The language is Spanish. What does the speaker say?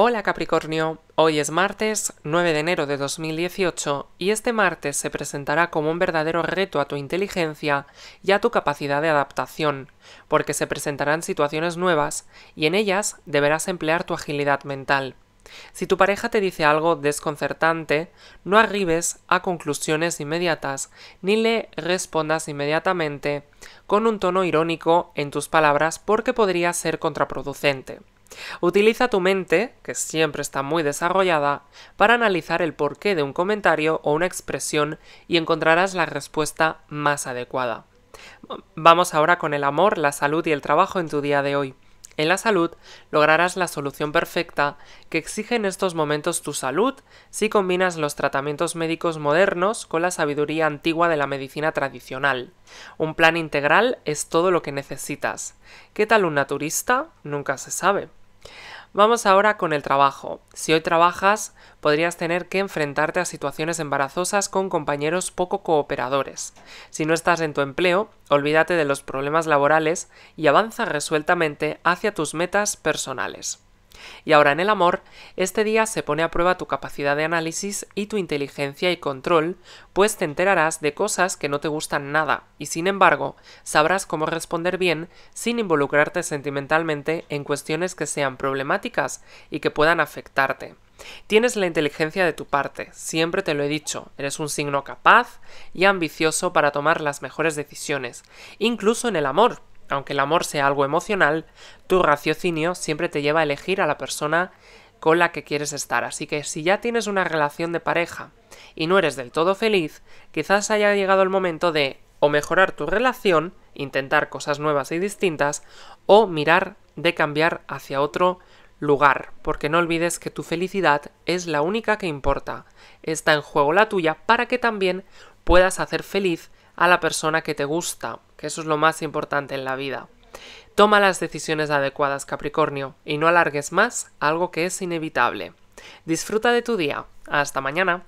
Hola Capricornio, hoy es martes 9 de enero de 2018 y este martes se presentará como un verdadero reto a tu inteligencia y a tu capacidad de adaptación, porque se presentarán situaciones nuevas y en ellas deberás emplear tu agilidad mental. Si tu pareja te dice algo desconcertante, no arribes a conclusiones inmediatas ni le respondas inmediatamente con un tono irónico en tus palabras porque podría ser contraproducente. Utiliza tu mente, que siempre está muy desarrollada, para analizar el porqué de un comentario o una expresión y encontrarás la respuesta más adecuada. Vamos ahora con el amor, la salud y el trabajo en tu día de hoy. En la salud lograrás la solución perfecta que exige en estos momentos tu salud si combinas los tratamientos médicos modernos con la sabiduría antigua de la medicina tradicional. Un plan integral es todo lo que necesitas. ¿Qué tal un naturista? Nunca se sabe. Vamos ahora con el trabajo. Si hoy trabajas, podrías tener que enfrentarte a situaciones embarazosas con compañeros poco cooperadores. Si no estás en tu empleo, olvídate de los problemas laborales y avanza resueltamente hacia tus metas personales. Y ahora en el amor, este día se pone a prueba tu capacidad de análisis y tu inteligencia y control, pues te enterarás de cosas que no te gustan nada, y sin embargo, sabrás cómo responder bien sin involucrarte sentimentalmente en cuestiones que sean problemáticas y que puedan afectarte. Tienes la inteligencia de tu parte, siempre te lo he dicho, eres un signo capaz y ambicioso para tomar las mejores decisiones, incluso en el amor, aunque el amor sea algo emocional, tu raciocinio siempre te lleva a elegir a la persona con la que quieres estar. Así que si ya tienes una relación de pareja y no eres del todo feliz, quizás haya llegado el momento de o mejorar tu relación, intentar cosas nuevas y distintas, o mirar de cambiar hacia otro lugar, porque no olvides que tu felicidad es la única que importa. Está en juego la tuya para que también puedas hacer feliz a la persona que te gusta, que eso es lo más importante en la vida. Toma las decisiones adecuadas, Capricornio, y no alargues más algo que es inevitable. Disfruta de tu día. Hasta mañana.